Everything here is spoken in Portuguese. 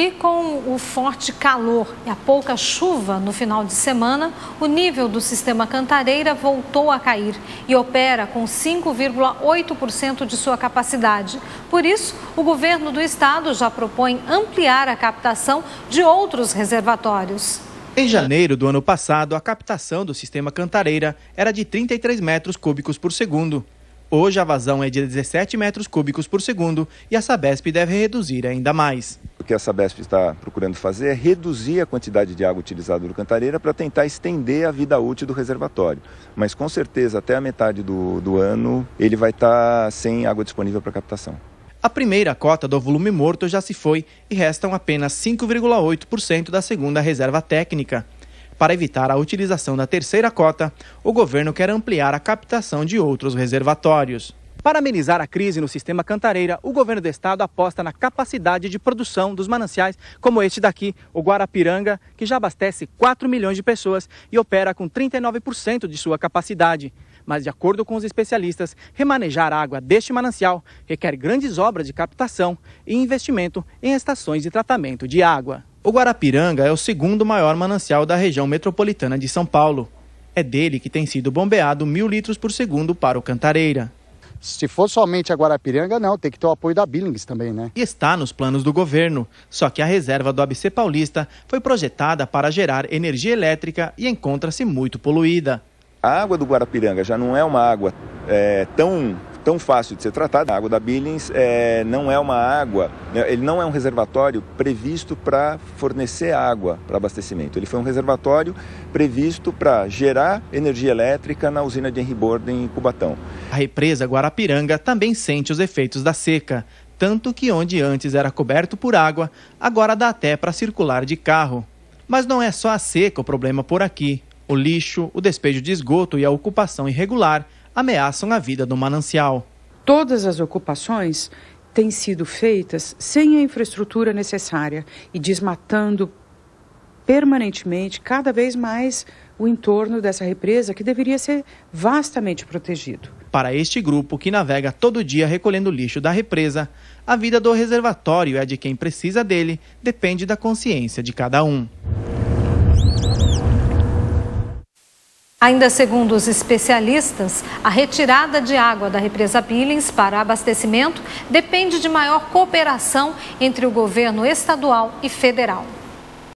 E com o forte calor e a pouca chuva no final de semana, o nível do sistema Cantareira voltou a cair e opera com 5,8% de sua capacidade. Por isso, o governo do estado já propõe ampliar a captação de outros reservatórios. Em janeiro do ano passado, a captação do sistema Cantareira era de 33 metros cúbicos por segundo. Hoje a vazão é de 17 metros cúbicos por segundo e a Sabesp deve reduzir ainda mais o que a Sabesp está procurando fazer é reduzir a quantidade de água utilizada no Cantareira para tentar estender a vida útil do reservatório. Mas com certeza, até a metade do, do ano, ele vai estar tá sem água disponível para captação. A primeira cota do volume morto já se foi e restam apenas 5,8% da segunda reserva técnica. Para evitar a utilização da terceira cota, o governo quer ampliar a captação de outros reservatórios. Para amenizar a crise no sistema Cantareira, o governo do estado aposta na capacidade de produção dos mananciais, como este daqui, o Guarapiranga, que já abastece 4 milhões de pessoas e opera com 39% de sua capacidade. Mas, de acordo com os especialistas, remanejar a água deste manancial requer grandes obras de captação e investimento em estações de tratamento de água. O Guarapiranga é o segundo maior manancial da região metropolitana de São Paulo. É dele que tem sido bombeado mil litros por segundo para o Cantareira. Se for somente a Guarapiranga, não, tem que ter o apoio da Billings também, né? está nos planos do governo. Só que a reserva do ABC Paulista foi projetada para gerar energia elétrica e encontra-se muito poluída. A água do Guarapiranga já não é uma água é, tão, tão fácil de ser tratada. A água da Billings é, não é uma água, né, ele não é um reservatório previsto para fornecer água para abastecimento. Ele foi um reservatório previsto para gerar energia elétrica na usina de Henri Borden, em Cubatão. A represa Guarapiranga também sente os efeitos da seca, tanto que onde antes era coberto por água, agora dá até para circular de carro. Mas não é só a seca o problema por aqui. O lixo, o despejo de esgoto e a ocupação irregular ameaçam a vida do manancial. Todas as ocupações têm sido feitas sem a infraestrutura necessária e desmatando permanentemente, cada vez mais, o entorno dessa represa que deveria ser vastamente protegido. Para este grupo que navega todo dia recolhendo lixo da represa, a vida do reservatório é de quem precisa dele, depende da consciência de cada um. Ainda segundo os especialistas, a retirada de água da represa Billings para abastecimento depende de maior cooperação entre o governo estadual e federal.